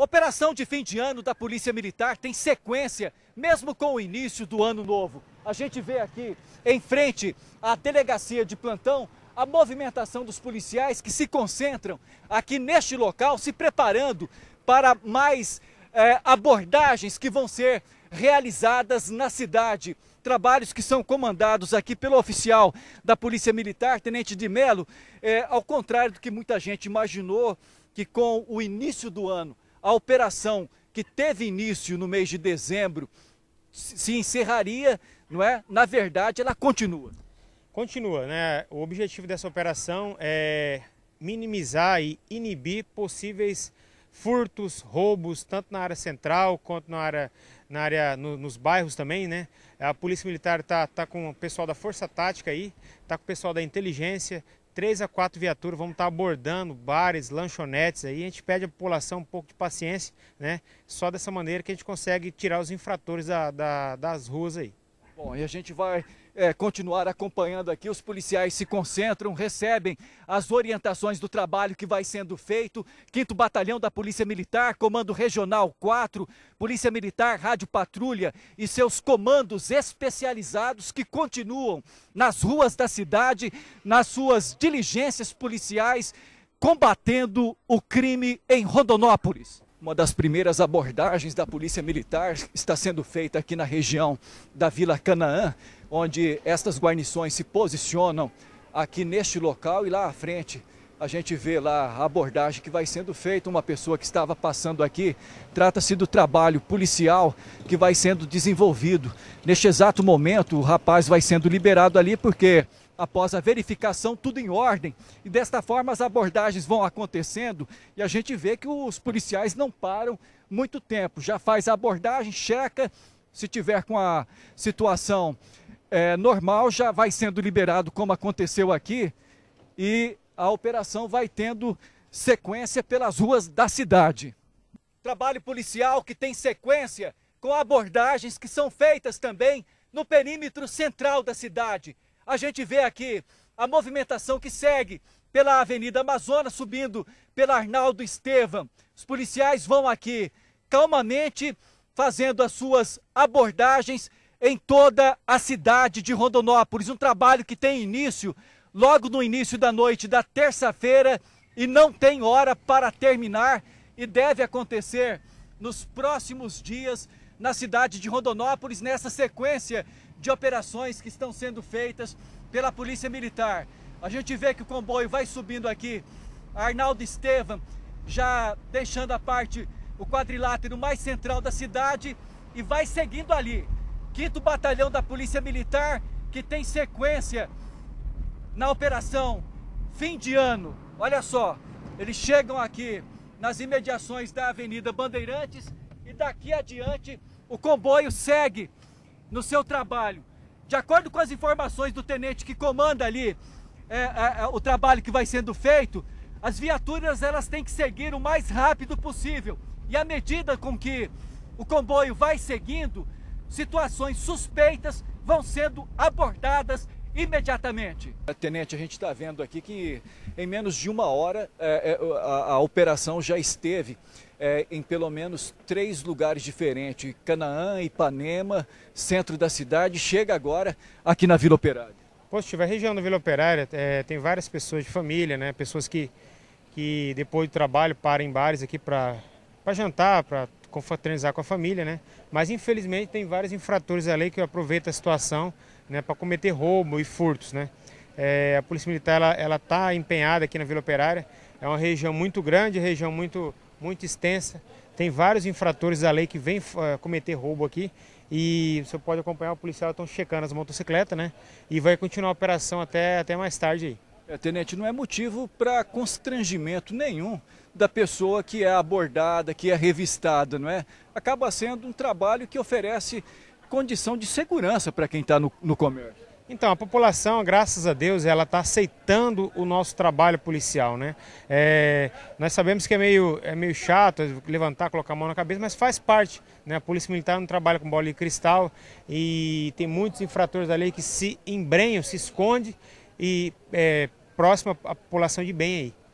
Operação de fim de ano da Polícia Militar tem sequência, mesmo com o início do ano novo. A gente vê aqui, em frente à delegacia de plantão, a movimentação dos policiais que se concentram aqui neste local, se preparando para mais é, abordagens que vão ser realizadas na cidade. Trabalhos que são comandados aqui pelo oficial da Polícia Militar, Tenente de Melo, É ao contrário do que muita gente imaginou, que com o início do ano a operação que teve início no mês de dezembro se encerraria, não é? Na verdade, ela continua. Continua, né? O objetivo dessa operação é minimizar e inibir possíveis furtos, roubos, tanto na área central quanto na área, na área no, nos bairros também, né? A Polícia Militar está tá com o pessoal da Força Tática aí, tá com o pessoal da Inteligência, três a quatro viaturas, vamos estar tá abordando bares, lanchonetes aí. A gente pede à população um pouco de paciência, né? Só dessa maneira que a gente consegue tirar os infratores da, da, das ruas aí. Bom, e a gente vai é, continuar acompanhando aqui. Os policiais se concentram, recebem as orientações do trabalho que vai sendo feito. Quinto Batalhão da Polícia Militar, Comando Regional 4, Polícia Militar, Rádio Patrulha e seus comandos especializados que continuam nas ruas da cidade, nas suas diligências policiais, combatendo o crime em Rondonópolis. Uma das primeiras abordagens da Polícia Militar está sendo feita aqui na região da Vila Canaã, onde estas guarnições se posicionam aqui neste local e lá à frente a gente vê lá a abordagem que vai sendo feita, uma pessoa que estava passando aqui. Trata-se do trabalho policial que vai sendo desenvolvido. Neste exato momento, o rapaz vai sendo liberado ali porque após a verificação, tudo em ordem. E desta forma as abordagens vão acontecendo e a gente vê que os policiais não param muito tempo. Já faz a abordagem, checa, se tiver com a situação é, normal, já vai sendo liberado, como aconteceu aqui, e a operação vai tendo sequência pelas ruas da cidade. Trabalho policial que tem sequência com abordagens que são feitas também no perímetro central da cidade a gente vê aqui a movimentação que segue pela Avenida Amazonas, subindo pela Arnaldo Estevam. Os policiais vão aqui calmamente fazendo as suas abordagens em toda a cidade de Rondonópolis. Um trabalho que tem início logo no início da noite da terça-feira e não tem hora para terminar e deve acontecer nos próximos dias na cidade de Rondonópolis, nessa sequência de operações que estão sendo feitas pela Polícia Militar. A gente vê que o comboio vai subindo aqui, Arnaldo Estevam já deixando a parte, o quadrilátero mais central da cidade e vai seguindo ali. Quinto Batalhão da Polícia Militar, que tem sequência na operação fim de ano. Olha só, eles chegam aqui nas imediações da Avenida Bandeirantes e daqui adiante o comboio segue no seu trabalho. De acordo com as informações do tenente que comanda ali é, é, é, o trabalho que vai sendo feito, as viaturas elas têm que seguir o mais rápido possível. E à medida com que o comboio vai seguindo, situações suspeitas vão sendo abordadas imediatamente. É, Tenente, a gente está vendo aqui que em menos de uma hora é, é a, a, operação já esteve é, em pelo menos três lugares diferentes: Canaã, Ipanema, centro da cidade. Chega agora aqui na Vila Operária. Positivo, a região da Vila Operária é, tem várias pessoas de família, né? pessoas que, que depois do trabalho param em bares aqui para jantar, para confraternizar com a família, né? Mas infelizmente tem vários infratores da lei que aproveitam a situação né, para cometer roubo e furtos. Né? É, a Polícia Militar ela está empenhada aqui na Vila Operária, é uma região muito grande, região muito, muito extensa, tem vários infratores da lei que vêm uh, cometer roubo aqui e você pode acompanhar, o policial estão checando as motocicletas, né? E vai continuar a operação até, até mais tarde aí. É, tenente, não é motivo para constrangimento nenhum da pessoa que é abordada, que é revistada, não é? Acaba sendo um trabalho que oferece condição de segurança para quem está no, no comércio? Então, a população, graças a Deus, ela está aceitando o nosso trabalho policial, né? É, nós sabemos que é meio, é meio chato levantar, colocar a mão na cabeça, mas faz parte, né? A Polícia Militar não trabalha com bola de cristal e tem muitos infratores da lei que se embrenham, se escondem e é, próximo à população de bem aí.